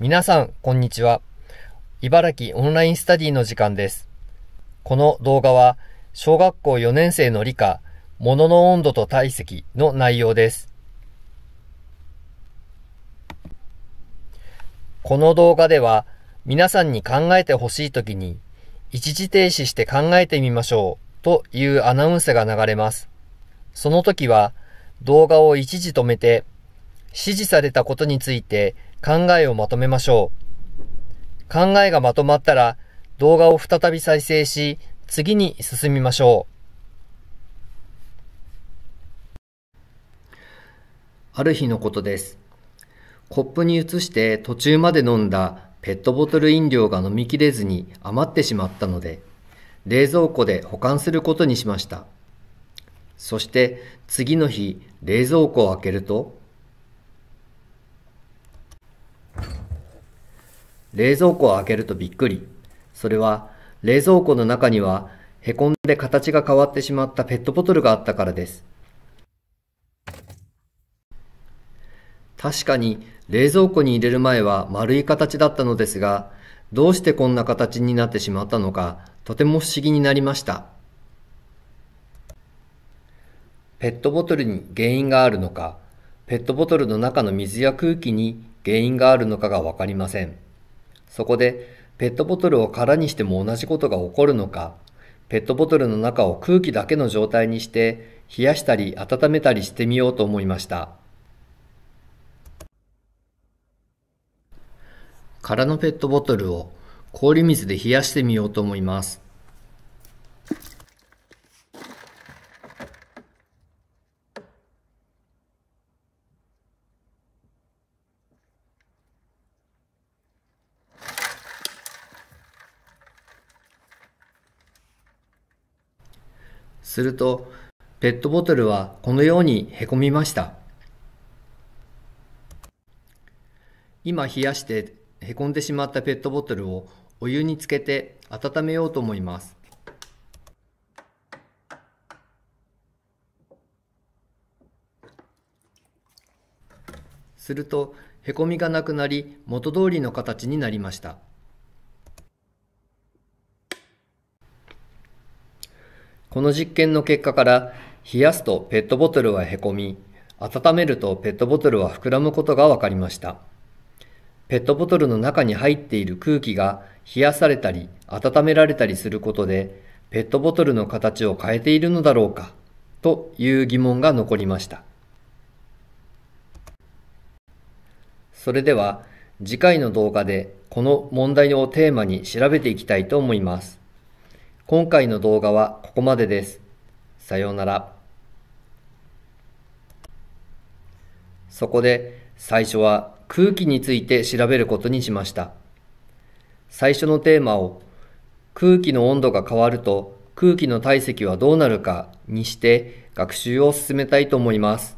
皆さん、こんにちは。茨城オンラインスタディの時間です。この動画は、小学校4年生の理科、物の温度と体積の内容です。この動画では、皆さんに考えてほしいときに、一時停止して考えてみましょうというアナウンスが流れます。その時は、動画を一時止めて、指示されたことについて、考えをまとめましょう。考えがまとまったら、動画を再び再生し、次に進みましょう。ある日のことです。コップに移して途中まで飲んだペットボトル飲料が飲みきれずに余ってしまったので、冷蔵庫で保管することにしました。そして次の日、冷蔵庫を開けると、冷蔵庫を開けるとびっくり。それは、冷蔵庫の中には、へこんで形が変わってしまったペットボトルがあったからです。確かに、冷蔵庫に入れる前は丸い形だったのですが、どうしてこんな形になってしまったのか、とても不思議になりました。ペットボトルに原因があるのか、ペットボトルの中の水や空気に原因があるのかがわかりません。そこでペットボトルを空にしても同じことが起こるのか、ペットボトルの中を空気だけの状態にして冷やしたり温めたりしてみようと思いました。空のペットボトルを氷水で冷やしてみようと思います。すると、ペットボトルはこのようにへこみました。今冷やしてへこんでしまったペットボトルをお湯につけて温めようと思います。するとへこみがなくなり元通りの形になりました。この実験の結果から、冷やすとペットボトルはへこみ、温めるとペットボトルは膨らむことが分かりました。ペットボトルの中に入っている空気が冷やされたり温められたりすることで、ペットボトルの形を変えているのだろうか、という疑問が残りました。それでは次回の動画でこの問題をテーマに調べていきたいと思います。今回の動画はここまでです。さようなら。そこで最初は空気について調べることにしました。最初のテーマを空気の温度が変わると空気の体積はどうなるかにして学習を進めたいと思います。